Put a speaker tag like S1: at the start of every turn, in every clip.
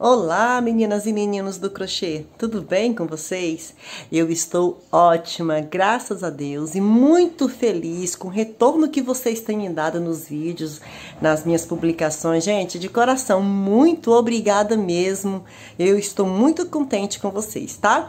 S1: Olá, meninas e meninos do crochê. Tudo bem com vocês? Eu estou ótima, graças a Deus, e muito feliz com o retorno que vocês têm dado nos vídeos, nas minhas publicações. Gente, de coração, muito obrigada mesmo. Eu estou muito contente com vocês, tá?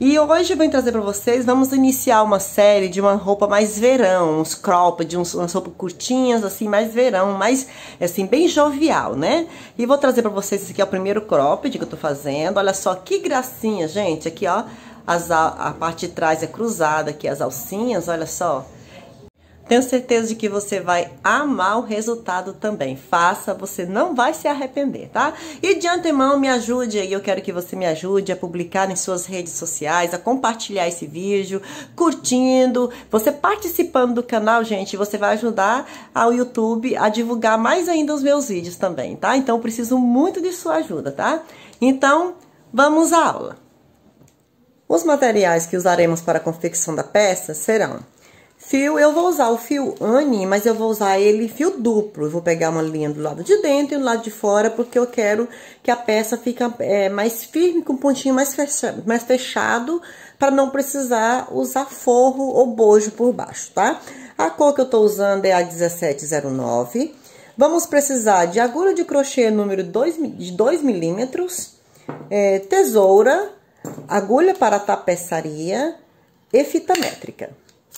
S1: E hoje eu vim trazer para vocês, vamos iniciar uma série de uma roupa mais verão, uns cropped, uns, umas roupas curtinhas, assim, mais verão, mais, assim, bem jovial, né? E vou trazer para vocês, esse aqui é o primeiro cropped que eu tô fazendo, olha só que gracinha, gente, aqui ó, as, a parte de trás é cruzada aqui, as alcinhas, olha só, tenho certeza de que você vai amar o resultado também. Faça, você não vai se arrepender, tá? E de antemão, me ajude aí. Eu quero que você me ajude a publicar em suas redes sociais, a compartilhar esse vídeo, curtindo. Você participando do canal, gente, você vai ajudar ao YouTube a divulgar mais ainda os meus vídeos também, tá? Então, eu preciso muito de sua ajuda, tá? Então, vamos à aula. Os materiais que usaremos para a confecção da peça serão fio, eu vou usar o fio Anne, mas eu vou usar ele fio duplo. Eu vou pegar uma linha do lado de dentro e do lado de fora, porque eu quero que a peça fique é, mais firme, com um pontinho mais fechado, mais fechado para não precisar usar forro ou bojo por baixo, tá? A cor que eu tô usando é a 1709. Vamos precisar de agulha de crochê número 2, de milímetros, é, tesoura, agulha para tapeçaria e fita métrica.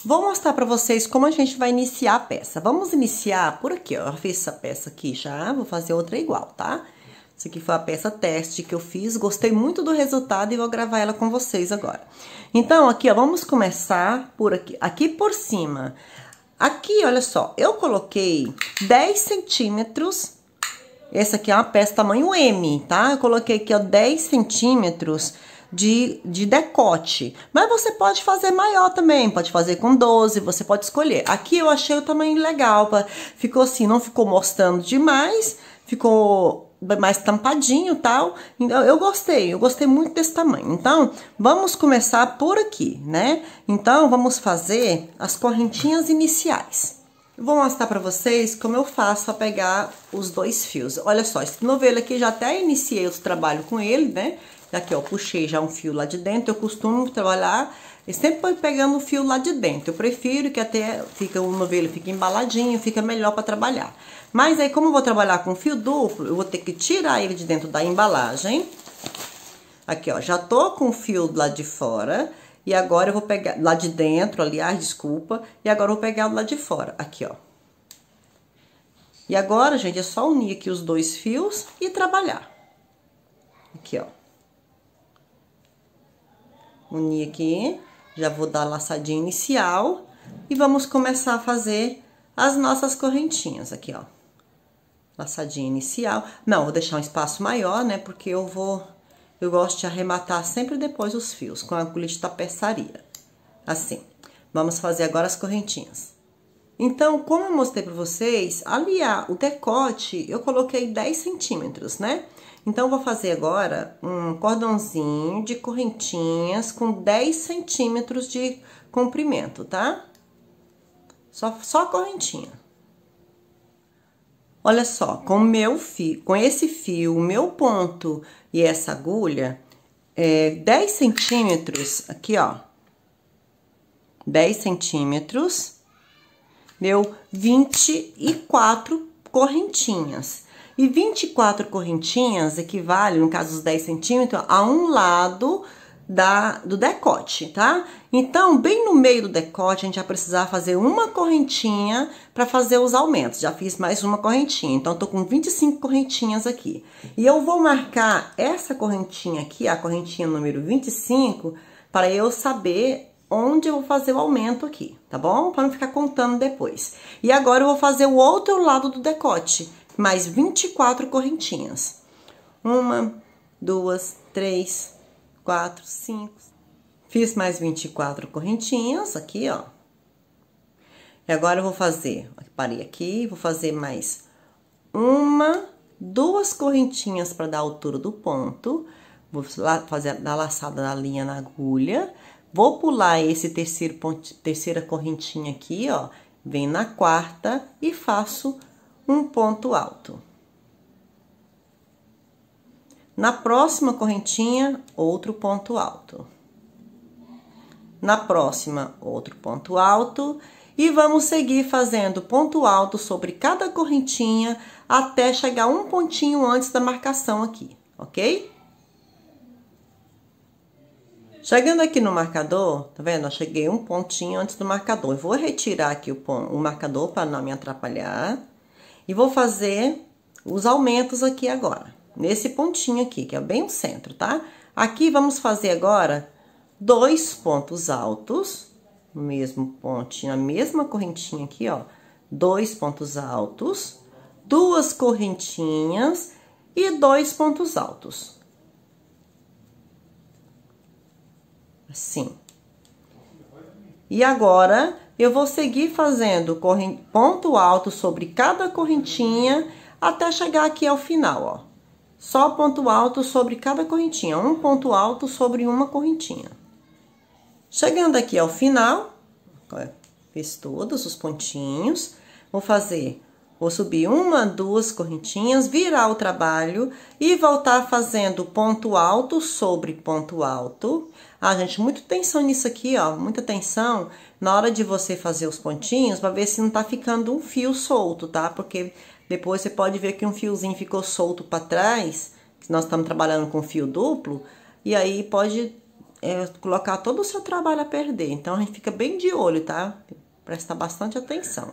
S1: Vou mostrar para vocês como a gente vai iniciar a peça. Vamos iniciar por aqui, ó. Eu fiz essa peça aqui já, vou fazer outra igual, tá? Isso aqui foi a peça teste que eu fiz, gostei muito do resultado e vou gravar ela com vocês agora. Então, aqui, ó, vamos começar por aqui, aqui por cima. Aqui, olha só, eu coloquei 10 centímetros, essa aqui é uma peça tamanho M, tá? Eu coloquei aqui, ó, 10 centímetros de, de decote. Mas você pode fazer maior também, pode fazer com 12, você pode escolher. Aqui eu achei o tamanho legal, pra, ficou assim, não ficou mostrando demais, ficou mais tampadinho tal. Então, eu gostei, eu gostei muito desse tamanho. Então, vamos começar por aqui, né? Então, vamos fazer as correntinhas iniciais. Vou mostrar pra vocês como eu faço pra pegar os dois fios. Olha só, esse novelo aqui já até iniciei o trabalho com ele, né? Daqui, ó, puxei já um fio lá de dentro. Eu costumo trabalhar sempre pegando o fio lá de dentro. Eu prefiro que até fica o novelo fica embaladinho, fica melhor para trabalhar. Mas aí, como eu vou trabalhar com fio duplo, eu vou ter que tirar ele de dentro da embalagem. Aqui, ó, já tô com o fio lá de fora. E agora eu vou pegar, lá de dentro, aliás, desculpa. E agora eu vou pegar lá de fora, aqui, ó. E agora, gente, é só unir aqui os dois fios e trabalhar. Aqui, ó. Unir aqui, já vou dar a laçadinha inicial e vamos começar a fazer as nossas correntinhas aqui, ó. Laçadinha inicial. Não, vou deixar um espaço maior, né, porque eu vou... Eu gosto de arrematar sempre depois os fios, com a agulha de tapeçaria. Assim. Vamos fazer agora as correntinhas. Então, como eu mostrei para vocês, aliar o decote, eu coloquei 10 centímetros, né? Então, vou fazer agora um cordãozinho de correntinhas com 10 centímetros de comprimento, tá? Só, só correntinha. Olha só, com meu fio, com esse fio, o meu ponto e essa agulha, é 10 centímetros, aqui ó, 10 centímetros, deu 24 correntinhas. E 24 correntinhas equivale, no caso dos 10 centímetros, a um lado da, do decote, tá? Então, bem no meio do decote, a gente vai precisar fazer uma correntinha para fazer os aumentos. Já fiz mais uma correntinha, então tô com 25 correntinhas aqui. E eu vou marcar essa correntinha aqui, a correntinha número 25, para eu saber onde eu vou fazer o aumento aqui, tá bom? Para não ficar contando depois. E agora eu vou fazer o outro lado do decote mais 24 correntinhas. Uma, duas, três, quatro, cinco. Fiz mais 24 correntinhas aqui, ó. E agora eu vou fazer, parei aqui, vou fazer mais uma, duas correntinhas para dar a altura do ponto. Vou fazer da laçada da linha na agulha. Vou pular esse terceiro ponto, terceira correntinha aqui, ó. Vem na quarta e faço um ponto alto. Na próxima correntinha, outro ponto alto. Na próxima, outro ponto alto. E vamos seguir fazendo ponto alto sobre cada correntinha até chegar um pontinho antes da marcação aqui, ok? Chegando aqui no marcador, tá vendo? Eu cheguei um pontinho antes do marcador. Eu vou retirar aqui o, o marcador para não me atrapalhar. E vou fazer os aumentos aqui agora, nesse pontinho aqui, que é bem o centro, tá? Aqui vamos fazer agora dois pontos altos, mesmo pontinho, a mesma correntinha aqui, ó, dois pontos altos, duas correntinhas e dois pontos altos. Assim. E agora, eu vou seguir fazendo ponto alto sobre cada correntinha até chegar aqui ao final, ó. Só ponto alto sobre cada correntinha, um ponto alto sobre uma correntinha. Chegando aqui ao final, fiz todos os pontinhos, vou fazer Vou subir uma, duas correntinhas, virar o trabalho e voltar fazendo ponto alto sobre ponto alto. Ah, gente, muita atenção nisso aqui, ó, muita atenção na hora de você fazer os pontinhos para ver se não tá ficando um fio solto, tá? Porque depois você pode ver que um fiozinho ficou solto para trás, que nós estamos trabalhando com fio duplo, e aí pode é, colocar todo o seu trabalho a perder. Então, a gente fica bem de olho, tá? Presta bastante atenção.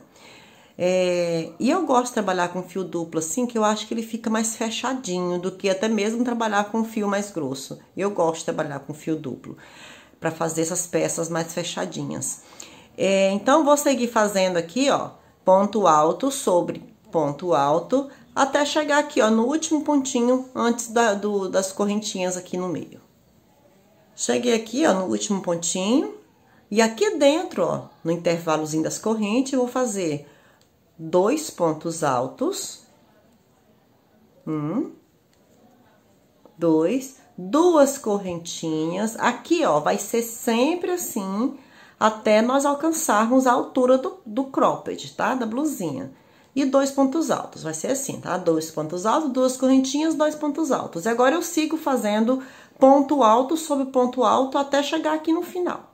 S1: É, e eu gosto de trabalhar com fio duplo assim, que eu acho que ele fica mais fechadinho do que até mesmo trabalhar com fio mais grosso. Eu gosto de trabalhar com fio duplo para fazer essas peças mais fechadinhas. É, então, vou seguir fazendo aqui, ó, ponto alto sobre ponto alto, até chegar aqui, ó, no último pontinho antes da, do, das correntinhas aqui no meio. Cheguei aqui, ó, no último pontinho, e aqui dentro, ó, no intervalozinho das correntes, eu vou fazer dois pontos altos. Um, dois, duas correntinhas. Aqui, ó, vai ser sempre assim, até nós alcançarmos a altura do, do cropped, tá? Da blusinha. E dois pontos altos, vai ser assim, tá? Dois pontos altos, duas correntinhas, dois pontos altos. E agora eu sigo fazendo ponto alto sobre ponto alto até chegar aqui no final.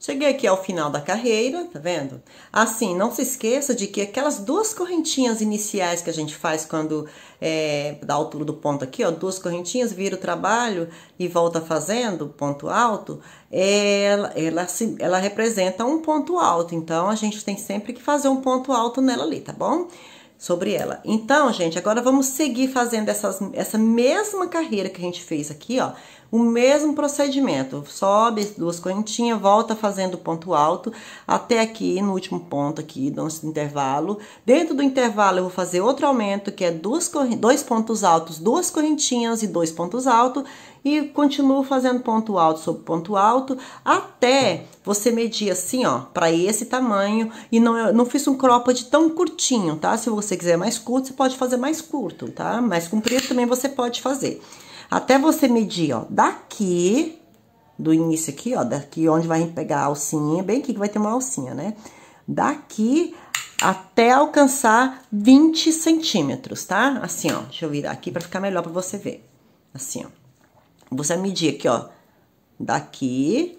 S1: Cheguei aqui ao final da carreira, tá vendo? Assim, não se esqueça de que aquelas duas correntinhas iniciais que a gente faz quando é, dá o altura do ponto aqui, ó, duas correntinhas, vira o trabalho e volta fazendo ponto alto, ela, ela, se, ela representa um ponto alto. Então, a gente tem sempre que fazer um ponto alto nela ali, tá bom? sobre ela. Então, gente, agora vamos seguir fazendo essas, essa mesma carreira que a gente fez aqui, ó. O mesmo procedimento, sobe duas correntinhas, volta fazendo ponto alto até aqui, no último ponto aqui, do nosso intervalo. Dentro do intervalo, eu vou fazer outro aumento, que é duas, dois pontos altos, duas correntinhas e dois pontos altos. E continuo fazendo ponto alto sobre ponto alto, até você medir assim, ó, para esse tamanho. E não, eu não fiz um cropped tão curtinho, tá? Se você quiser mais curto, você pode fazer mais curto, tá? Mais comprido também você pode fazer. Até você medir, ó, daqui, do início aqui, ó, daqui onde vai pegar a alcinha, bem aqui que vai ter uma alcinha, né? Daqui até alcançar 20 centímetros, tá? Assim, ó, deixa eu virar aqui pra ficar melhor pra você ver. Assim, ó. Você vai medir aqui, ó, daqui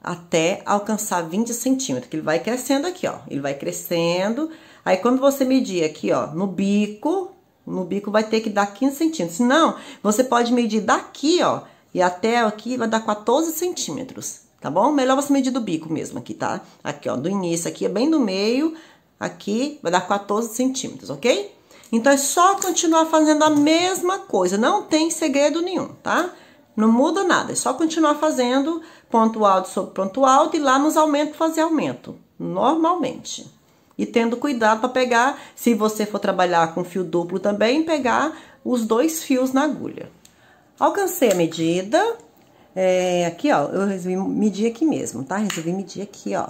S1: até alcançar 20 centímetros, que ele vai crescendo aqui, ó. Ele vai crescendo. Aí, quando você medir aqui, ó, no bico, no bico vai ter que dar 15 centímetros. Não, você pode medir daqui, ó, e até aqui vai dar 14 centímetros, tá bom? Melhor você medir do bico mesmo aqui, tá? Aqui, ó, do início aqui, é bem no meio, aqui vai dar 14 centímetros, ok? Então, é só continuar fazendo a mesma coisa, não tem segredo nenhum, tá? Não muda nada, é só continuar fazendo ponto alto sobre ponto alto e lá nos aumentos fazer aumento, normalmente. E tendo cuidado para pegar, se você for trabalhar com fio duplo também, pegar os dois fios na agulha. Alcancei a medida, é, aqui ó, eu resolvi medir aqui mesmo, tá? Resolvi medir aqui ó,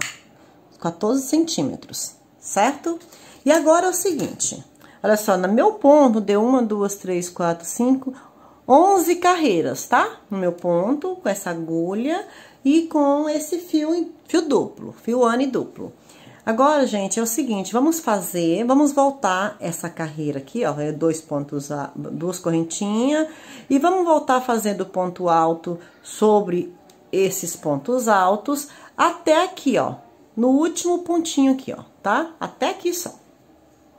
S1: 14 centímetros, certo? E agora é o seguinte, olha só, no meu ponto deu uma, duas, três, quatro, cinco, 11 carreiras, tá? No meu ponto, com essa agulha e com esse fio, fio duplo, fio ano e duplo. Agora, gente, é o seguinte, vamos fazer, vamos voltar essa carreira aqui, ó, é dois pontos, duas correntinhas, e vamos voltar fazendo ponto alto sobre esses pontos altos até aqui, ó, no último pontinho aqui, ó, tá? Até aqui só,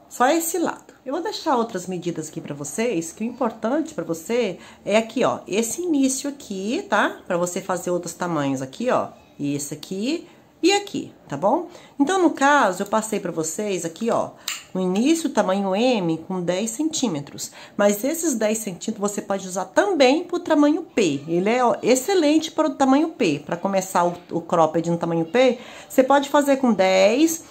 S1: só esse lado. Eu vou deixar outras medidas aqui pra vocês, que o importante pra você é aqui, ó, esse início aqui, tá? Pra você fazer outros tamanhos aqui, ó, e esse aqui, e aqui, tá bom? Então, no caso, eu passei para vocês aqui, ó, no início, tamanho M com 10 centímetros. Mas esses 10 centímetros você pode usar também para o tamanho P. Ele é ó, excelente para o tamanho P. Para começar o, o cropped no tamanho P, você pode fazer com 10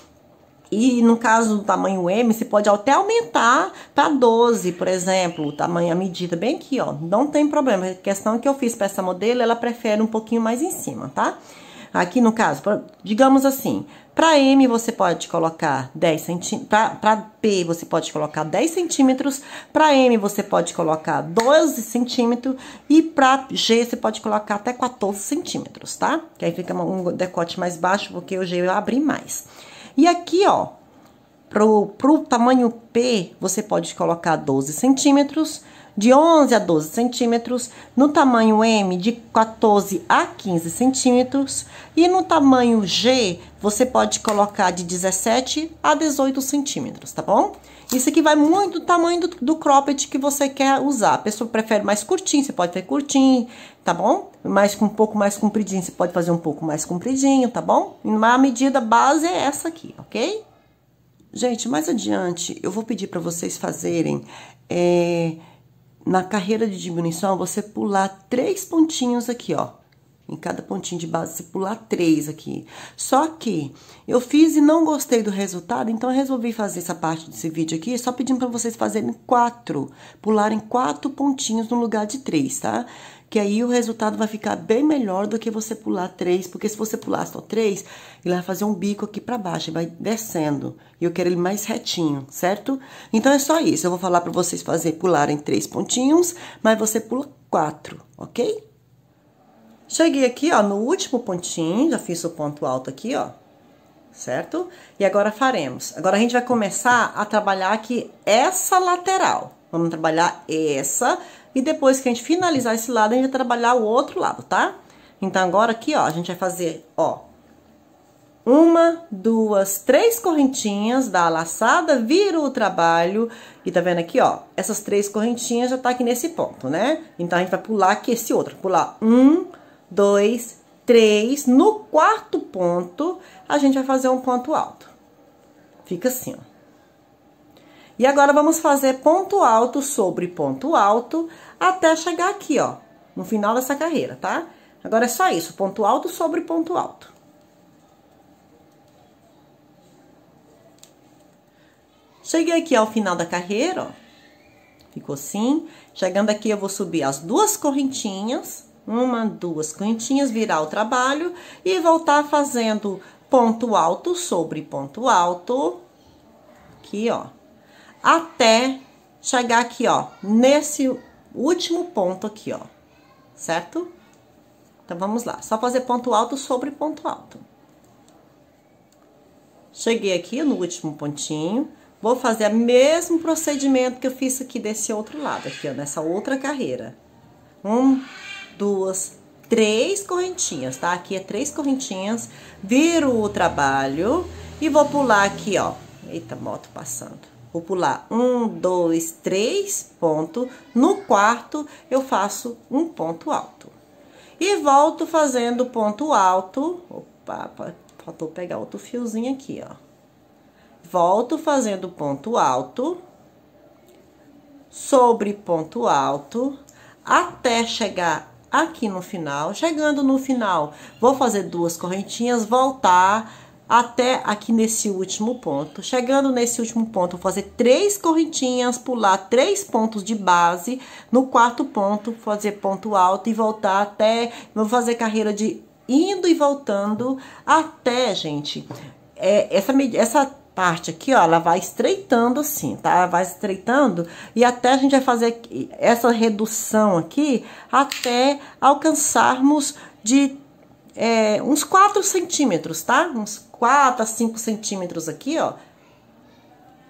S1: e no caso do tamanho M, você pode até aumentar para 12, por exemplo, o tamanho, a medida, bem aqui, ó. Não tem problema. A questão que eu fiz para essa modelo, ela prefere um pouquinho mais em cima, tá? Aqui no caso, pra, digamos assim, para M você pode colocar 10 centímetros, para P você pode colocar 10 centímetros, para M você pode colocar 12 centímetros e para G você pode colocar até 14 centímetros, tá? Que aí fica um decote mais baixo porque o G eu abri mais. E aqui, ó, pro, pro tamanho P você pode colocar 12 centímetros, de 11 a 12 centímetros, no tamanho M de 14 a 15 centímetros e no tamanho G você pode colocar de 17 a 18 centímetros, tá bom? Isso aqui vai muito do tamanho do, do cropped que você quer usar. A pessoa prefere mais curtinho, você pode ter curtinho, tá bom? Mais com um pouco mais compridinho, você pode fazer um pouco mais compridinho, tá bom? Mas a medida base é essa aqui, ok? Gente, mais adiante eu vou pedir para vocês fazerem é, na carreira de diminuição, você pular três pontinhos aqui, ó. Em cada pontinho de base, você pular três aqui. Só que eu fiz e não gostei do resultado, então eu resolvi fazer essa parte desse vídeo aqui, só pedindo para vocês fazerem quatro. Pularem quatro pontinhos no lugar de três, tá? que aí o resultado vai ficar bem melhor do que você pular três, porque se você pular só três, ele vai fazer um bico aqui para baixo, vai descendo, e eu quero ele mais retinho, certo? Então, é só isso, eu vou falar para vocês fazer, pularem três pontinhos, mas você pula quatro, ok? Cheguei aqui, ó, no último pontinho, já fiz o ponto alto aqui, ó, certo? E agora faremos. Agora a gente vai começar a trabalhar aqui essa lateral. Vamos trabalhar essa e depois que a gente finalizar esse lado, a gente vai trabalhar o outro lado, tá? Então, agora aqui, ó, a gente vai fazer, ó, uma, duas, três correntinhas da laçada, vira o trabalho, e tá vendo aqui, ó, essas três correntinhas já tá aqui nesse ponto, né? Então, a gente vai pular aqui esse outro, pular um, dois, três, no quarto ponto, a gente vai fazer um ponto alto. Fica assim, ó. E agora vamos fazer ponto alto sobre ponto alto até chegar aqui, ó, no final dessa carreira, tá? Agora é só isso, ponto alto sobre ponto alto. Cheguei aqui ao final da carreira, ó. Ficou assim. Chegando aqui, eu vou subir as duas correntinhas. Uma, duas correntinhas, virar o trabalho. E voltar fazendo ponto alto sobre ponto alto. Aqui, ó até chegar aqui, ó, nesse último ponto aqui, ó, certo? Então, vamos lá, só fazer ponto alto sobre ponto alto. Cheguei aqui no último pontinho, vou fazer o mesmo procedimento que eu fiz aqui desse outro lado, aqui, ó, nessa outra carreira. Um, duas, três correntinhas, tá? Aqui é três correntinhas, viro o trabalho e vou pular aqui, ó. Eita, moto passando Vou pular um, dois, três pontos. No quarto, eu faço um ponto alto. E volto fazendo ponto alto. Opa, faltou pegar outro fiozinho aqui, ó. Volto fazendo ponto alto. Sobre ponto alto. Até chegar aqui no final. Chegando no final, vou fazer duas correntinhas, voltar até aqui nesse último ponto. Chegando nesse último ponto, vou fazer três correntinhas, pular três pontos de base. No quarto ponto, fazer ponto alto e voltar até... Vou fazer carreira de indo e voltando até, gente... É, essa, essa parte aqui, ó, ela vai estreitando assim, tá? Ela vai estreitando e até a gente vai fazer essa redução aqui até alcançarmos de é, uns 4 centímetros, tá? Uns 4 a 5 centímetros aqui, ó.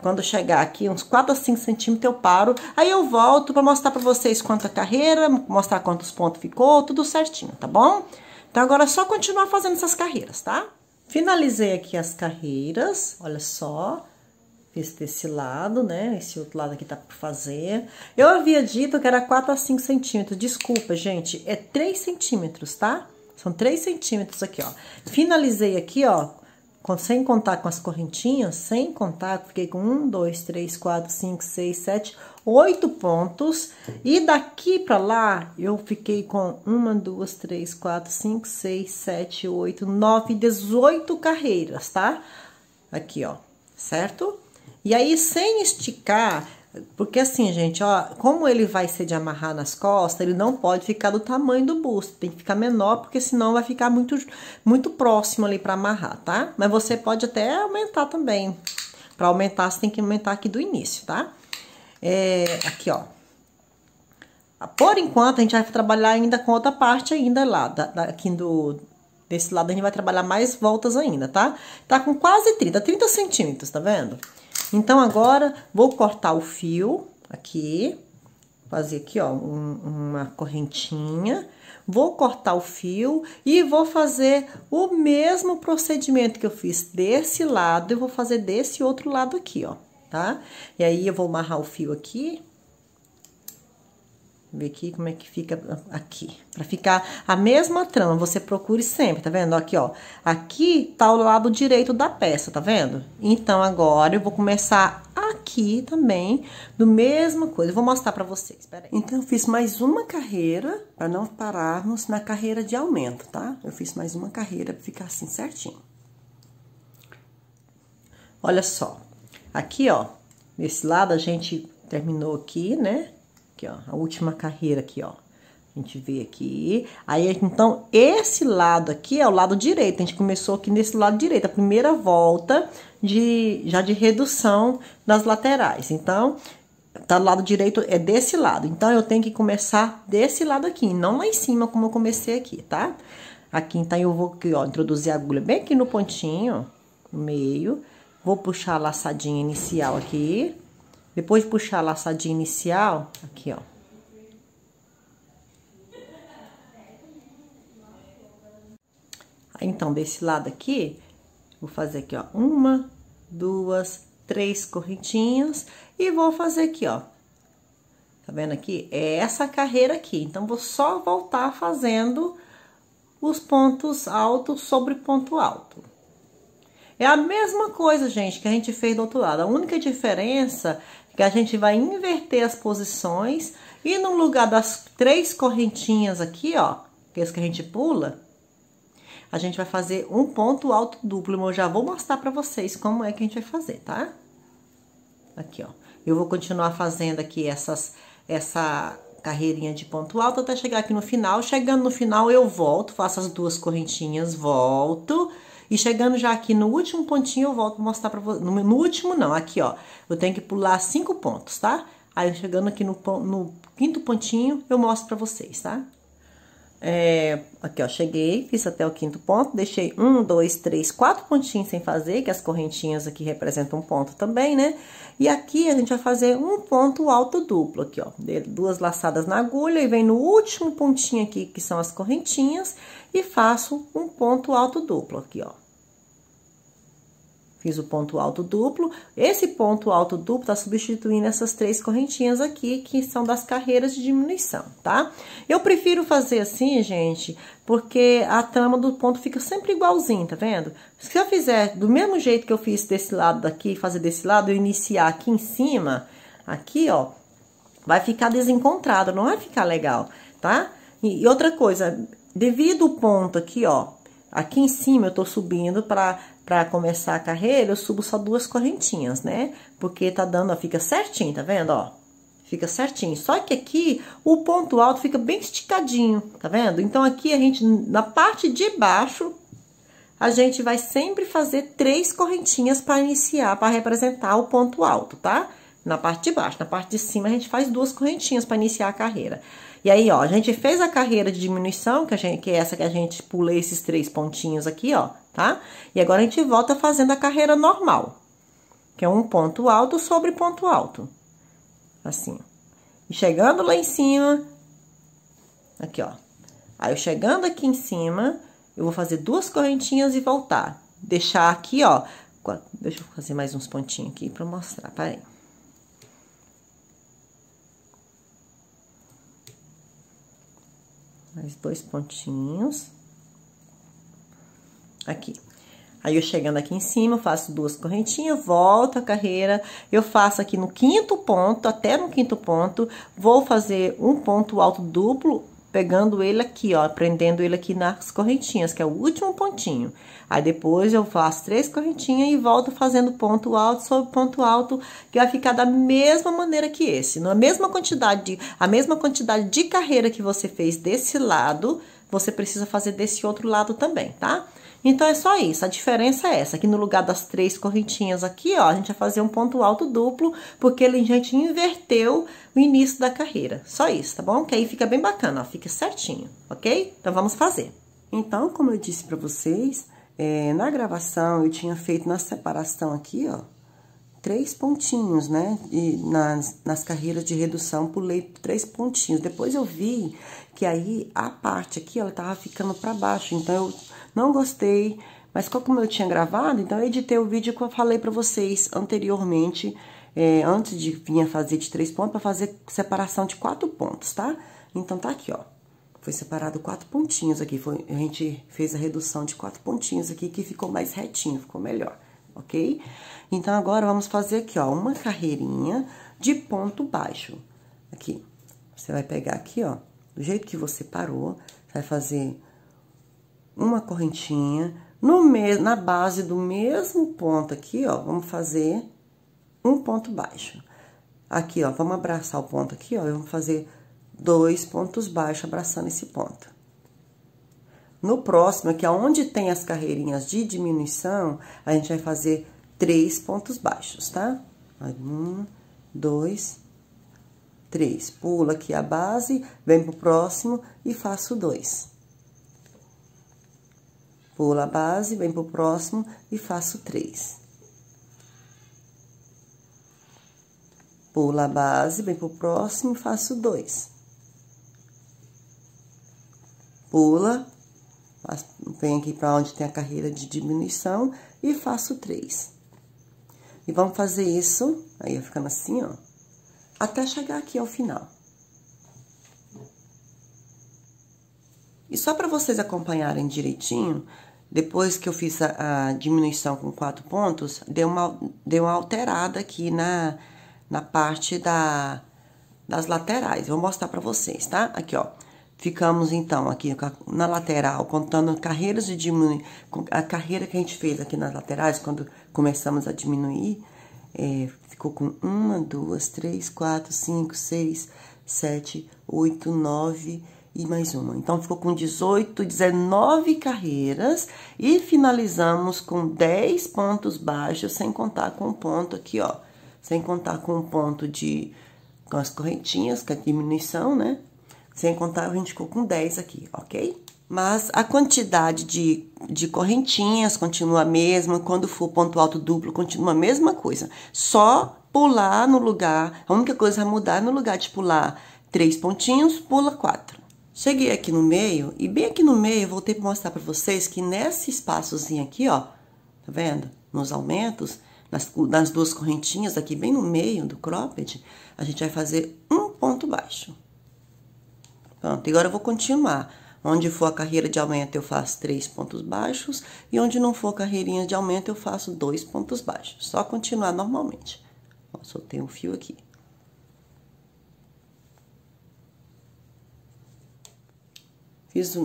S1: Quando chegar aqui, uns 4 a 5 centímetros, eu paro. Aí eu volto para mostrar para vocês quanto é a carreira, mostrar quantos pontos ficou, tudo certinho, tá bom? Então, agora é só continuar fazendo essas carreiras, tá? Finalizei aqui as carreiras, olha só. Fiz desse lado, né? Esse outro lado aqui tá por fazer. Eu havia dito que era 4 a 5 centímetros. Desculpa, gente, é 3 centímetros, tá? São 3 centímetros aqui, ó. Finalizei aqui, ó, sem contar com as correntinhas, sem contar, fiquei com um, dois, três, quatro, cinco, seis, sete, oito pontos. E daqui para lá, eu fiquei com uma, duas, três, quatro, cinco, seis, sete, oito, nove, dezoito carreiras, tá? Aqui, ó, certo? E aí, sem esticar, porque assim, gente, ó, como ele vai ser de amarrar nas costas, ele não pode ficar do tamanho do busto, tem que ficar menor, porque senão vai ficar muito, muito próximo ali para amarrar, tá? Mas você pode até aumentar também. Para aumentar, você tem que aumentar aqui do início, tá? É, aqui, ó. Por enquanto, a gente vai trabalhar ainda com outra parte ainda lá, da, da, aqui do... Desse lado, a gente vai trabalhar mais voltas ainda, tá? Tá com quase 30, 30 centímetros, tá vendo? Tá vendo? Então, agora, vou cortar o fio aqui, fazer aqui, ó, um, uma correntinha. Vou cortar o fio e vou fazer o mesmo procedimento que eu fiz desse lado, eu vou fazer desse outro lado aqui, ó, tá? E aí, eu vou amarrar o fio aqui, Ver aqui como é que fica aqui. Pra ficar a mesma trama, você procure sempre, tá vendo? Aqui, ó. Aqui tá o lado direito da peça, tá vendo? Então, agora eu vou começar aqui também, do mesma coisa. Eu vou mostrar pra vocês, aí. Então, eu fiz mais uma carreira, pra não pararmos na carreira de aumento, tá? Eu fiz mais uma carreira pra ficar assim certinho. Olha só. Aqui, ó. Desse lado, a gente terminou aqui, né? Aqui, ó, a última carreira aqui, ó. A gente vê aqui. Aí, então, esse lado aqui é o lado direito. A gente começou aqui nesse lado direito, a primeira volta de já de redução nas laterais. Então, tá do lado direito é desse lado. Então, eu tenho que começar desse lado aqui, não lá em cima como eu comecei aqui, tá? Aqui, então, eu vou aqui, ó, introduzir a agulha bem aqui no pontinho, no meio. Vou puxar a laçadinha inicial aqui. Depois de puxar a laçadinha inicial, aqui, ó. Então, desse lado aqui, vou fazer aqui, ó, uma, duas, três correntinhas e vou fazer aqui, ó. Tá vendo aqui? É essa carreira aqui. Então, vou só voltar fazendo os pontos altos sobre ponto alto. É a mesma coisa, gente, que a gente fez do outro lado. A única diferença que a gente vai inverter as posições e no lugar das três correntinhas aqui, ó, que é isso que a gente pula, a gente vai fazer um ponto alto duplo. Eu já vou mostrar pra vocês como é que a gente vai fazer, tá? Aqui, ó. Eu vou continuar fazendo aqui essas, essa carreirinha de ponto alto até chegar aqui no final. Chegando no final, eu volto, faço as duas correntinhas, volto e chegando já aqui no último pontinho, eu volto pra mostrar pra vocês. No, no, último não, aqui ó, eu tenho que pular cinco pontos, tá? Aí chegando aqui no, no quinto pontinho, eu mostro pra vocês, tá? É, aqui ó, cheguei, fiz até o quinto ponto, deixei um, dois, três, quatro pontinhos sem fazer, que as correntinhas aqui representam um ponto também, né? E aqui a gente vai fazer um ponto alto duplo aqui, ó, duas laçadas na agulha e vem no último pontinho aqui, que são as correntinhas, e faço um ponto alto duplo aqui, ó. Fiz o ponto alto duplo. Esse ponto alto duplo tá substituindo essas três correntinhas aqui, que são das carreiras de diminuição, tá? Eu prefiro fazer assim, gente, porque a trama do ponto fica sempre igualzinho, tá vendo? Se eu fizer do mesmo jeito que eu fiz desse lado daqui, fazer desse lado, eu iniciar aqui em cima, aqui, ó, vai ficar desencontrado, não vai ficar legal, tá? E outra coisa, devido o ponto aqui, ó, aqui em cima eu tô subindo para para começar a carreira, eu subo só duas correntinhas, né? Porque tá dando, ó, fica certinho, tá vendo, ó? Fica certinho. Só que aqui, o ponto alto fica bem esticadinho, tá vendo? Então, aqui a gente, na parte de baixo, a gente vai sempre fazer três correntinhas para iniciar, para representar o ponto alto, tá? Na parte de baixo, na parte de cima a gente faz duas correntinhas para iniciar a carreira. E aí, ó, a gente fez a carreira de diminuição, que, gente, que é essa que a gente pulei esses três pontinhos aqui, ó, tá? E agora a gente volta fazendo a carreira normal, que é um ponto alto sobre ponto alto, assim. E chegando lá em cima, aqui, ó. Aí, eu chegando aqui em cima, eu vou fazer duas correntinhas e voltar. Deixar aqui, ó, deixa eu fazer mais uns pontinhos aqui pra mostrar, peraí. Mais dois pontinhos aqui. Aí, eu chegando aqui em cima, faço duas correntinhas, volto a carreira, eu faço aqui no quinto ponto, até no quinto ponto, vou fazer um ponto alto duplo, pegando ele aqui, ó, prendendo ele aqui nas correntinhas, que é o último pontinho. Aí, depois, eu faço três correntinhas e volto fazendo ponto alto sobre ponto alto, que vai ficar da mesma maneira que esse. Na mesma quantidade, de, a mesma quantidade de carreira que você fez desse lado, você precisa fazer desse outro lado também, tá? Tá? Então é só isso, a diferença é essa, que no lugar das três correntinhas aqui, ó, a gente vai fazer um ponto alto duplo, porque ele, a gente inverteu o início da carreira. Só isso, tá bom? Que aí fica bem bacana, ó, fica certinho, ok? Então vamos fazer. Então, como eu disse pra vocês, é, na gravação eu tinha feito na separação aqui, ó, três pontinhos, né? E nas, nas carreiras de redução, pulei três pontinhos. Depois eu vi que aí a parte aqui, ela tava ficando para baixo, então eu não gostei, mas como eu tinha gravado, então eu editei o vídeo que eu falei para vocês anteriormente, é, antes de vir fazer de três pontos, para fazer separação de quatro pontos, tá? Então tá aqui, ó. Foi separado quatro pontinhos aqui, foi, a gente fez a redução de quatro pontinhos aqui, que ficou mais retinho, ficou melhor, ok? Então, agora, vamos fazer aqui, ó, uma carreirinha de ponto baixo. Aqui, você vai pegar aqui, ó, do jeito que você parou, vai fazer uma correntinha no na base do mesmo ponto aqui, ó, vamos fazer um ponto baixo. Aqui, ó, vamos abraçar o ponto aqui, ó, e vamos fazer dois pontos baixos abraçando esse ponto. No próximo, aqui aonde tem as carreirinhas de diminuição, a gente vai fazer três pontos baixos, tá? Um, dois, três. Pula aqui a base, vem pro próximo e faço dois. Pulo a base, vem pro próximo e faço três. Pulo a base, vem pro próximo e faço dois. Pula, vem aqui para onde tem a carreira de diminuição e faço três. E vamos fazer isso, aí ficando assim, ó, até chegar aqui ao final. E só para vocês acompanharem direitinho, depois que eu fiz a, a diminuição com quatro pontos, deu uma, deu uma alterada aqui na, na parte da, das laterais. Vou mostrar pra vocês, tá? Aqui, ó. Ficamos, então, aqui na lateral, contando carreiras de diminuir... A carreira que a gente fez aqui nas laterais, quando começamos a diminuir, é, ficou com uma, duas, três, quatro, cinco, seis, sete, oito, nove e mais uma. Então, ficou com 18, 19 carreiras e finalizamos com 10 pontos baixos, sem contar com o ponto aqui, ó. Sem contar com o ponto de... com as correntinhas, que é a diminuição, né? Sem contar, a gente ficou com 10 aqui, ok? Mas a quantidade de, de correntinhas continua a mesma, quando for ponto alto duplo, continua a mesma coisa. Só pular no lugar, a única coisa a mudar é no lugar de pular três pontinhos, pula quatro. Cheguei aqui no meio e bem aqui no meio eu voltei para mostrar para vocês que nesse espaçozinho aqui, ó, tá vendo? Nos aumentos, nas, nas duas correntinhas aqui bem no meio do cropped, a gente vai fazer um ponto baixo. Pronto, e agora eu vou continuar. Onde for a carreira de aumento, eu faço três pontos baixos. E onde não for carreirinha de aumento, eu faço dois pontos baixos. Só continuar normalmente. Ó, soltei um fio aqui. Fiz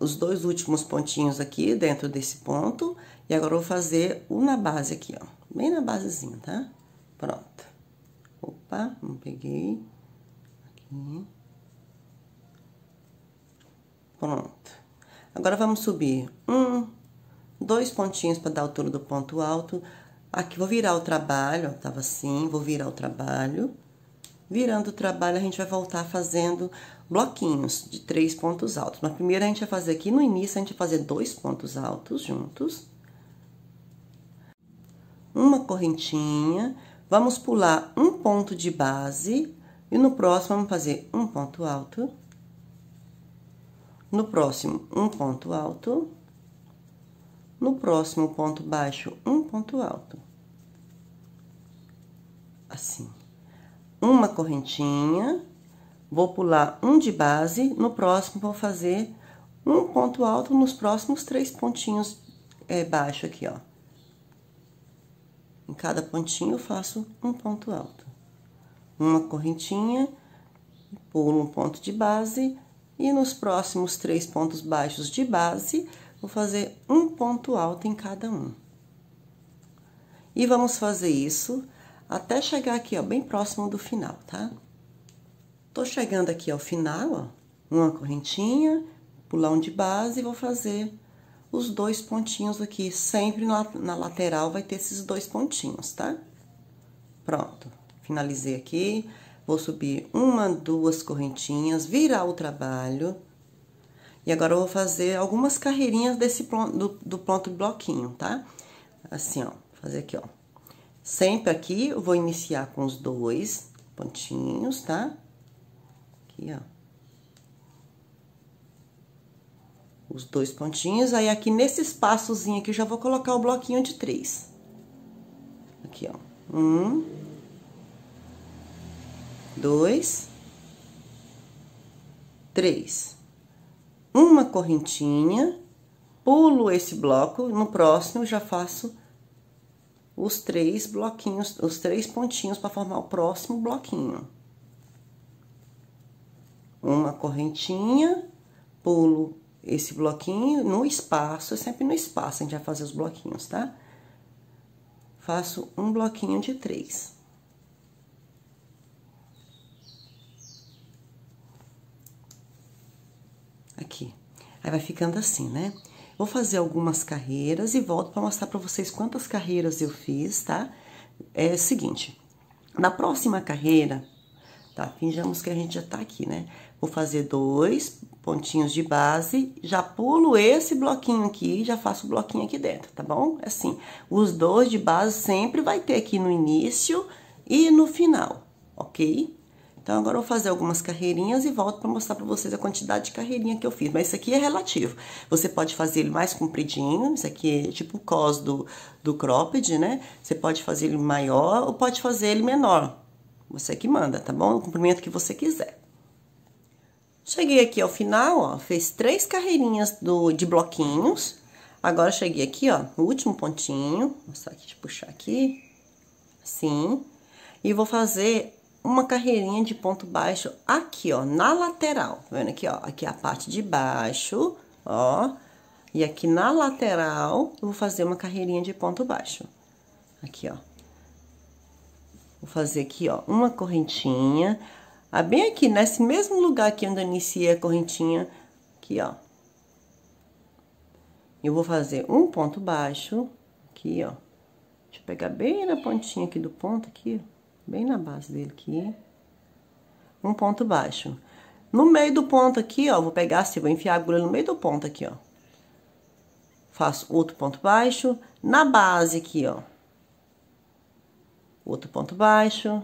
S1: os dois últimos pontinhos aqui dentro desse ponto. E agora, vou fazer um na base aqui, ó. Bem na basezinha, tá? Pronto. Opa, não peguei. Aqui. Pronto. Agora, vamos subir um, dois pontinhos para dar altura do ponto alto. Aqui, vou virar o trabalho, ó, tava assim, vou virar o trabalho. Virando o trabalho, a gente vai voltar fazendo bloquinhos de três pontos altos. Na primeira, a gente vai fazer aqui no início, a gente vai fazer dois pontos altos juntos. Uma correntinha. Vamos pular um ponto de base. E no próximo, vamos fazer um ponto alto. No próximo, um ponto alto. No próximo ponto baixo, um ponto alto. Assim uma correntinha, vou pular um de base, no próximo vou fazer um ponto alto nos próximos três pontinhos é, baixo aqui, ó. Em cada pontinho eu faço um ponto alto. Uma correntinha, pulo um ponto de base e nos próximos três pontos baixos de base, vou fazer um ponto alto em cada um. E vamos fazer isso até chegar aqui, ó, bem próximo do final, tá? Tô chegando aqui ao final, ó, uma correntinha, pulão de base e vou fazer os dois pontinhos aqui. Sempre na, na lateral vai ter esses dois pontinhos, tá? Pronto, finalizei aqui. Vou subir uma, duas correntinhas, virar o trabalho. E agora eu vou fazer algumas carreirinhas desse do, do ponto bloquinho, tá? Assim, ó, fazer aqui, ó. Sempre aqui, eu vou iniciar com os dois pontinhos, tá? Aqui, ó. Os dois pontinhos, aí aqui nesse espaçozinho aqui, eu já vou colocar o bloquinho de três. Aqui, ó. Um. Dois. Três. Uma correntinha, pulo esse bloco, no próximo já faço os três bloquinhos, os três pontinhos para formar o próximo bloquinho. Uma correntinha, pulo esse bloquinho no espaço, sempre no espaço a gente vai fazer os bloquinhos, tá? Faço um bloquinho de três. Aqui. Aí vai ficando assim, né? Vou fazer algumas carreiras e volto para mostrar para vocês quantas carreiras eu fiz, tá? É o seguinte, na próxima carreira, tá? Finjamos que a gente já tá aqui, né? Vou fazer dois pontinhos de base, já pulo esse bloquinho aqui, já faço o bloquinho aqui dentro, tá bom? É assim, os dois de base sempre vai ter aqui no início e no final, ok? Então, agora eu vou fazer algumas carreirinhas e volto para mostrar para vocês a quantidade de carreirinha que eu fiz. Mas isso aqui é relativo. Você pode fazer ele mais compridinho, isso aqui é tipo o cos do, do cropped, né? Você pode fazer ele maior ou pode fazer ele menor. Você que manda, tá bom? O comprimento que você quiser. Cheguei aqui ao final, ó, fez três carreirinhas do, de bloquinhos. Agora, cheguei aqui, ó, no último pontinho. Vou mostrar aqui, de puxar aqui. Assim. E vou fazer uma carreirinha de ponto baixo aqui, ó, na lateral. Tá vendo aqui, ó? Aqui é a parte de baixo, ó. E aqui na lateral, eu vou fazer uma carreirinha de ponto baixo. Aqui, ó. Vou fazer aqui, ó, uma correntinha. Ah, bem aqui, nesse mesmo lugar aqui onde eu iniciei a correntinha, aqui, ó. Eu vou fazer um ponto baixo, aqui, ó. Deixa eu pegar bem na pontinha aqui do ponto, aqui, ó bem na base dele aqui, um ponto baixo. No meio do ponto aqui, ó, vou pegar assim, vou enfiar a agulha no meio do ponto aqui, ó. Faço outro ponto baixo, na base aqui, ó. Outro ponto baixo,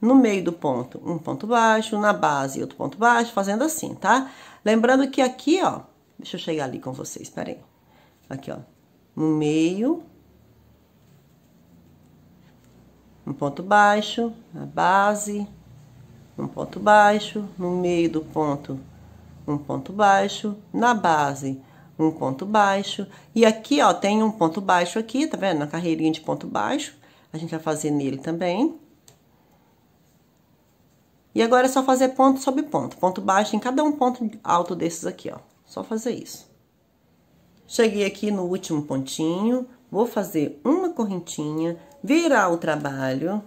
S1: no meio do ponto, um ponto baixo, na base, outro ponto baixo, fazendo assim, tá? Lembrando que aqui, ó, deixa eu chegar ali com vocês, peraí. Aqui, ó, no meio, um ponto baixo na base, um ponto baixo, no meio do ponto, um ponto baixo, na base, um ponto baixo. E aqui, ó, tem um ponto baixo aqui, tá vendo? Na carreirinha de ponto baixo. A gente vai fazer nele também. E agora é só fazer ponto sobre ponto. Ponto baixo em cada um ponto alto desses aqui, ó. Só fazer isso. Cheguei aqui no último pontinho, vou fazer uma correntinha virar o trabalho,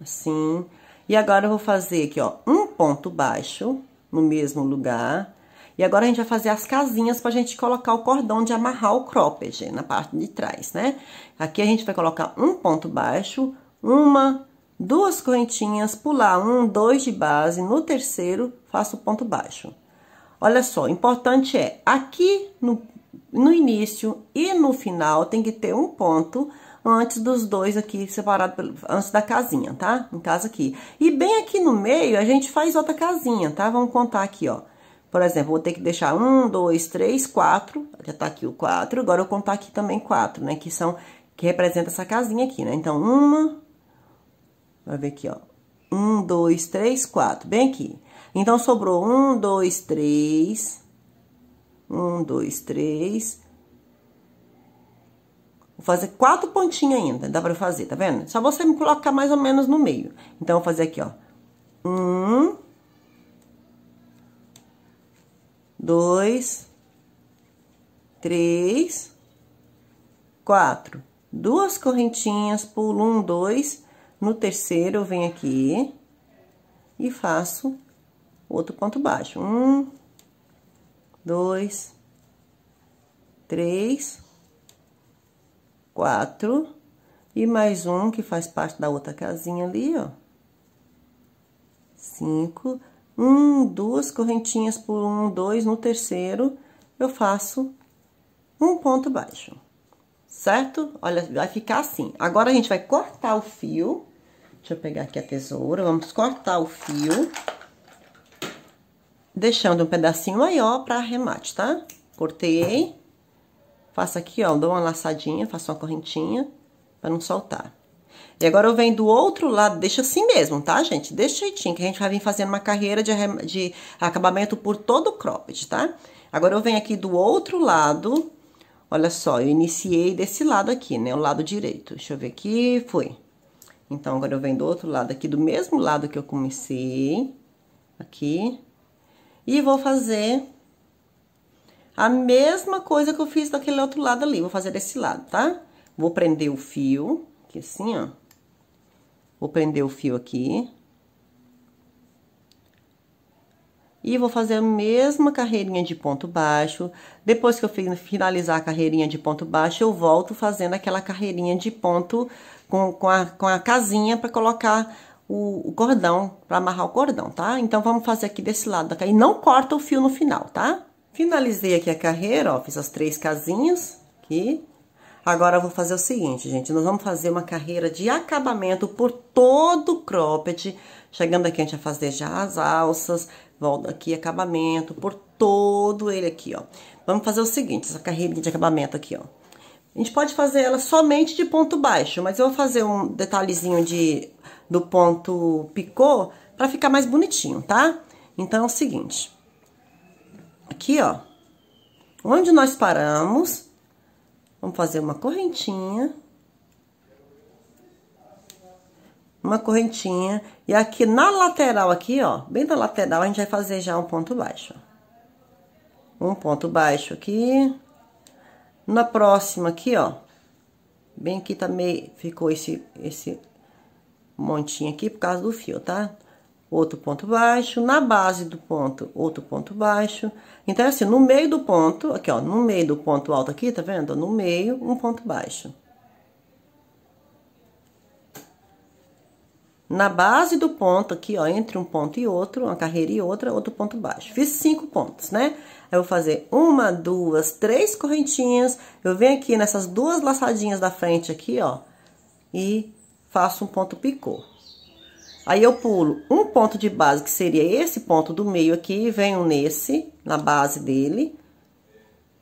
S1: assim. E agora eu vou fazer aqui, ó, um ponto baixo no mesmo lugar. E agora a gente vai fazer as casinhas pra gente colocar o cordão de amarrar o cropped na parte de trás, né? Aqui a gente vai colocar um ponto baixo, uma, duas correntinhas, pular um, dois de base, no terceiro faço o ponto baixo. Olha só, o importante é, aqui no, no início e no final tem que ter um ponto antes dos dois aqui separado antes da casinha, tá? Em casa aqui. E bem aqui no meio a gente faz outra casinha, tá? Vamos contar aqui, ó. Por exemplo, vou ter que deixar um, dois, três, quatro. Já tá aqui o quatro. Agora eu contar aqui também quatro, né? Que são que representa essa casinha aqui, né? Então uma, vai ver aqui, ó. Um, dois, três, quatro. Bem aqui. Então sobrou um, dois, três, um, dois, três, Vou fazer quatro pontinhas ainda, dá pra fazer, tá vendo? Só você me colocar mais ou menos no meio. Então, vou fazer aqui, ó. Um. Dois. Três. Quatro. Duas correntinhas, pulo um, dois. No terceiro, eu venho aqui e faço outro ponto baixo. Um, dois, três, quatro, e mais um que faz parte da outra casinha ali, ó. Cinco, um, duas correntinhas por um, dois, no terceiro, eu faço um ponto baixo, certo? Olha, vai ficar assim. Agora, a gente vai cortar o fio. Deixa eu pegar aqui a tesoura, vamos cortar o fio. Deixando um pedacinho maior para arremate, tá? Cortei. Faço aqui, ó, dou uma laçadinha, faço uma correntinha pra não soltar. E agora eu venho do outro lado, deixa assim mesmo, tá, gente? Deixa jeitinho, que a gente vai vir fazendo uma carreira de, de acabamento por todo o cropped, tá? Agora eu venho aqui do outro lado, olha só, eu iniciei desse lado aqui, né? O lado direito. Deixa eu ver aqui, fui. Então, agora eu venho do outro lado aqui, do mesmo lado que eu comecei, aqui. E vou fazer a mesma coisa que eu fiz daquele outro lado ali, vou fazer desse lado, tá? Vou prender o fio, aqui assim, ó. Vou prender o fio aqui. E vou fazer a mesma carreirinha de ponto baixo. Depois que eu finalizar a carreirinha de ponto baixo, eu volto fazendo aquela carreirinha de ponto com, com, a, com a casinha para colocar o, o cordão, para amarrar o cordão, tá? Então, vamos fazer aqui desse lado. Tá? E não corta o fio no final, Tá? Finalizei aqui a carreira, ó, fiz as três casinhas aqui. Agora, eu vou fazer o seguinte, gente, nós vamos fazer uma carreira de acabamento por todo o cropped. Chegando aqui, a gente vai fazer já as alças, volta aqui, acabamento por todo ele aqui, ó. Vamos fazer o seguinte, essa carreira de acabamento aqui, ó. A gente pode fazer ela somente de ponto baixo, mas eu vou fazer um detalhezinho de, do ponto picô pra ficar mais bonitinho, tá? Então, é o seguinte aqui, ó. Onde nós paramos, vamos fazer uma correntinha. Uma correntinha. E aqui na lateral aqui, ó, bem na lateral, a gente vai fazer já um ponto baixo. Um ponto baixo aqui. Na próxima aqui, ó, bem aqui também ficou esse, esse montinho aqui por causa do fio, tá? outro ponto baixo, na base do ponto, outro ponto baixo. Então, é assim, no meio do ponto, aqui ó, no meio do ponto alto aqui, tá vendo? No meio, um ponto baixo. Na base do ponto aqui, ó, entre um ponto e outro, uma carreira e outra, outro ponto baixo. Fiz cinco pontos, né? Eu vou fazer uma, duas, três correntinhas. Eu venho aqui nessas duas laçadinhas da frente aqui, ó, e faço um ponto picô. Aí eu pulo um ponto de base, que seria esse ponto do meio aqui, venho nesse, na base dele,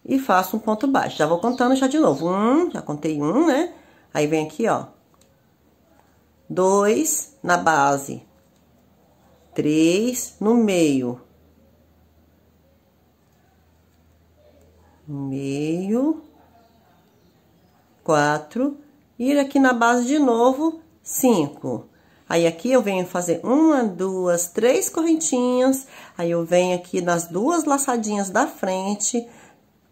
S1: e faço um ponto baixo. Já vou contando já de novo. Um, já contei um, né? Aí vem aqui, ó. Dois na base. Três no meio. Meio. Quatro. E aqui na base de novo, cinco. Aí, aqui eu venho fazer uma, duas, três correntinhas. Aí, eu venho aqui nas duas laçadinhas da frente,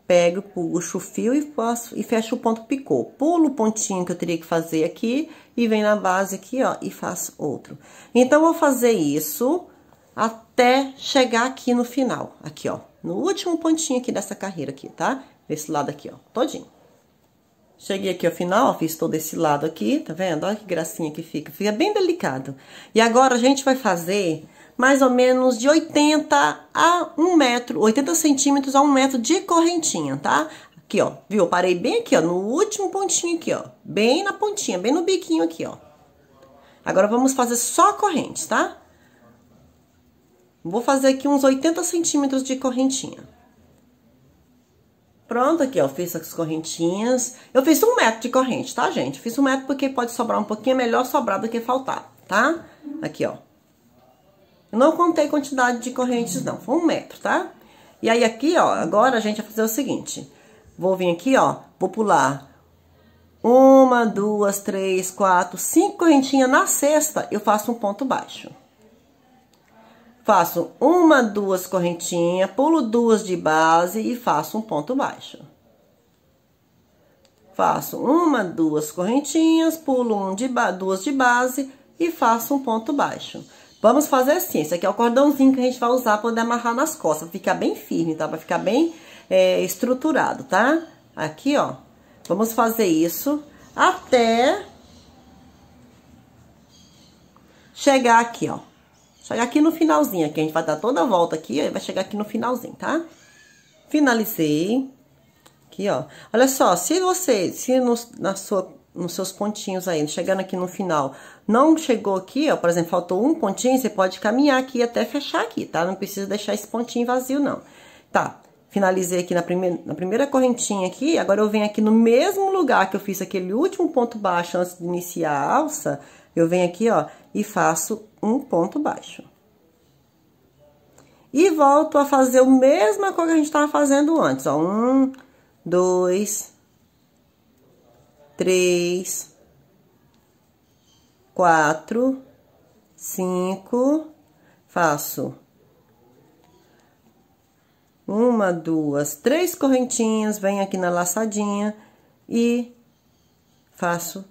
S1: pego, puxo o fio e faço, e fecho o ponto picô. Pulo o pontinho que eu teria que fazer aqui e venho na base aqui, ó, e faço outro. Então, vou fazer isso até chegar aqui no final, aqui, ó. No último pontinho aqui dessa carreira aqui, tá? Desse lado aqui, ó, todinho. Cheguei aqui ao final, fiz todo esse lado aqui, tá vendo? Olha que gracinha que fica, fica bem delicado. E agora a gente vai fazer mais ou menos de 80 a 1 metro, 80 centímetros a 1 metro de correntinha, tá? Aqui, ó, viu? parei bem aqui, ó, no último pontinho aqui, ó. Bem na pontinha, bem no biquinho aqui, ó. Agora, vamos fazer só corrente, tá? Vou fazer aqui uns 80 centímetros de correntinha. Pronto, aqui, ó, fiz as correntinhas. Eu fiz um metro de corrente, tá, gente? Fiz um metro porque pode sobrar um pouquinho, é melhor sobrar do que faltar, tá? Aqui, ó. Eu não contei quantidade de correntes, não. Foi um metro, tá? E aí, aqui, ó, agora a gente vai fazer o seguinte. Vou vir aqui, ó, vou pular uma, duas, três, quatro, cinco correntinhas na sexta, eu faço um ponto baixo. Faço uma, duas correntinhas, pulo duas de base e faço um ponto baixo. Faço uma, duas correntinhas, pulo um de duas de base e faço um ponto baixo. Vamos fazer assim, isso aqui é o cordãozinho que a gente vai usar para poder amarrar nas costas. Ficar bem firme, tá? Vai ficar bem é, estruturado, tá? Aqui, ó. Vamos fazer isso até chegar aqui, ó. Chegar aqui no finalzinho aqui, a gente vai dar toda a volta aqui, aí vai chegar aqui no finalzinho, tá? Finalizei. Aqui, ó. Olha só, se você, se no, na sua, nos seus pontinhos aí, chegando aqui no final, não chegou aqui, ó, por exemplo, faltou um pontinho, você pode caminhar aqui até fechar aqui, tá? Não precisa deixar esse pontinho vazio, não. Tá, finalizei aqui na na primeira correntinha aqui, agora eu venho aqui no mesmo lugar que eu fiz aquele último ponto baixo antes de iniciar a alça, eu venho aqui, ó, e faço um ponto baixo. E volto a fazer o mesma coisa que a gente estava fazendo antes, ó. Um, dois, três, quatro, cinco, faço uma, duas, três correntinhas, venho aqui na laçadinha e faço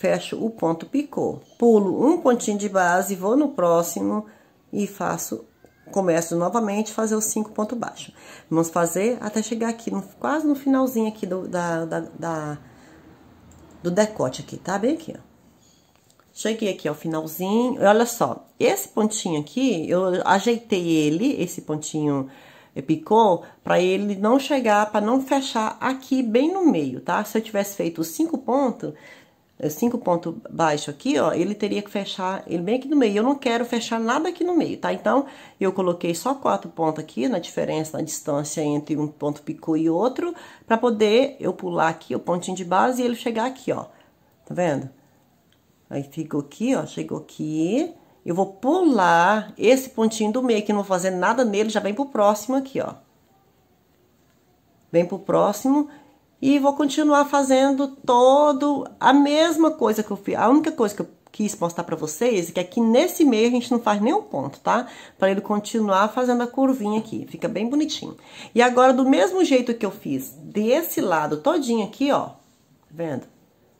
S1: fecho o ponto picô. Pulo um pontinho de base, vou no próximo e faço, começo novamente fazer os cinco pontos baixos. Vamos fazer até chegar aqui, no, quase no finalzinho aqui do, da, da, da, do decote aqui, tá? Bem aqui, ó. Cheguei aqui ao finalzinho, olha só, esse pontinho aqui, eu ajeitei ele, esse pontinho eh, picô, para ele não chegar, para não fechar aqui bem no meio, tá? Se eu tivesse feito os cinco pontos, é, cinco pontos baixo aqui, ó, ele teria que fechar ele bem aqui no meio. Eu não quero fechar nada aqui no meio, tá? Então, eu coloquei só quatro pontos aqui, na diferença, na distância entre um ponto picô e outro, pra poder eu pular aqui o pontinho de base e ele chegar aqui, ó. Tá vendo? Aí, ficou aqui, ó, chegou aqui. Eu vou pular esse pontinho do meio, que não vou fazer nada nele, já vem pro próximo aqui, ó. Vem pro próximo e vou continuar fazendo todo a mesma coisa que eu fiz. A única coisa que eu quis mostrar para vocês é que aqui nesse meio a gente não faz nenhum ponto, tá? Para ele continuar fazendo a curvinha aqui, fica bem bonitinho. E agora, do mesmo jeito que eu fiz desse lado todinho aqui, ó, tá vendo?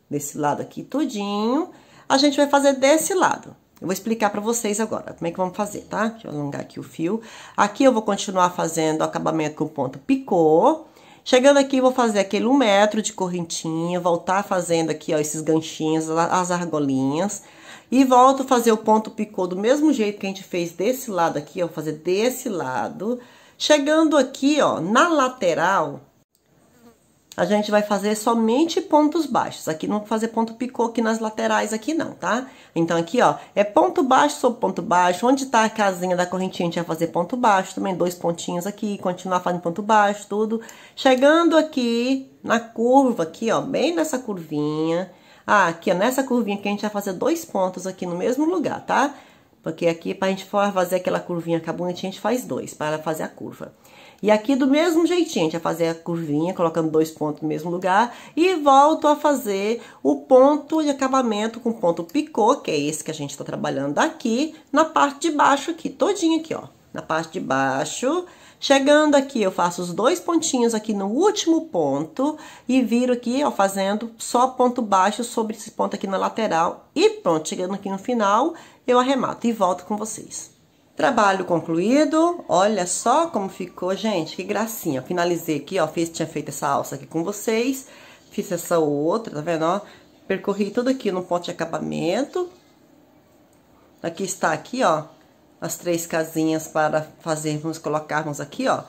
S1: Desse lado aqui todinho, a gente vai fazer desse lado. Eu vou explicar para vocês agora como é que vamos fazer, tá? Deixa eu alongar aqui o fio. Aqui eu vou continuar fazendo o acabamento com ponto picô, Chegando aqui, vou fazer aquele um metro de correntinha, voltar fazendo aqui, ó, esses ganchinhos, as argolinhas. E volto a fazer o ponto picô do mesmo jeito que a gente fez desse lado aqui, ó, vou fazer desse lado. Chegando aqui, ó, na lateral, a gente vai fazer somente pontos baixos. Aqui não vou fazer ponto picô aqui nas laterais aqui não, tá? Então aqui, ó, é ponto baixo sobre ponto baixo. Onde tá a casinha da correntinha, a gente vai fazer ponto baixo. Também dois pontinhos aqui, continuar fazendo ponto baixo, tudo. Chegando aqui na curva aqui, ó, bem nessa curvinha. Ah, aqui, ó, nessa curvinha aqui a gente vai fazer dois pontos aqui no mesmo lugar, tá? Porque aqui, pra gente fazer aquela curvinha que é bonitinha, a gente faz dois, para fazer a curva. E aqui do mesmo jeitinho, a gente vai fazer a curvinha, colocando dois pontos no mesmo lugar. E volto a fazer o ponto de acabamento com ponto picô, que é esse que a gente tá trabalhando aqui, na parte de baixo aqui, todinho aqui, ó. Na parte de baixo, Chegando aqui, eu faço os dois pontinhos aqui no último ponto e viro aqui, ó, fazendo só ponto baixo sobre esse ponto aqui na lateral. E pronto, chegando aqui no final, eu arremato e volto com vocês. Trabalho concluído, olha só como ficou, gente, que gracinha. Finalizei aqui, ó, fiz, tinha feito essa alça aqui com vocês, fiz essa outra, tá vendo, ó? Percorri tudo aqui no ponto de acabamento. Aqui está aqui, ó, as três casinhas para fazermos, colocarmos aqui, ó,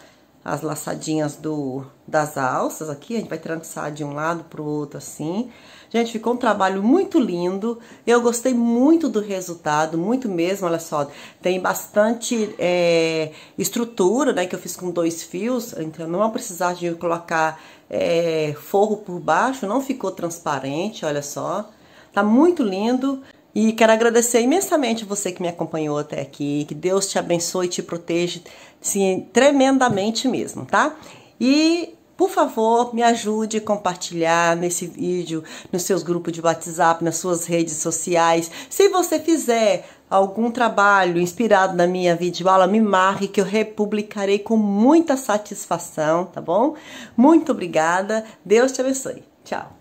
S1: as laçadinhas do, das alças aqui. A gente vai trançar de um lado pro outro, assim. Assim. Gente, ficou um trabalho muito lindo. Eu gostei muito do resultado, muito mesmo, olha só. Tem bastante é, estrutura, né, que eu fiz com dois fios. Então, não vou precisar de colocar é, forro por baixo. Não ficou transparente, olha só. Tá muito lindo. E quero agradecer imensamente você que me acompanhou até aqui. Que Deus te abençoe e te proteja, sim, tremendamente mesmo, tá? E por favor, me ajude a compartilhar nesse vídeo, nos seus grupos de WhatsApp, nas suas redes sociais. Se você fizer algum trabalho inspirado na minha videoaula, me marque que eu republicarei com muita satisfação, tá bom? Muito obrigada. Deus te abençoe. Tchau.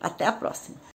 S1: Até a próxima.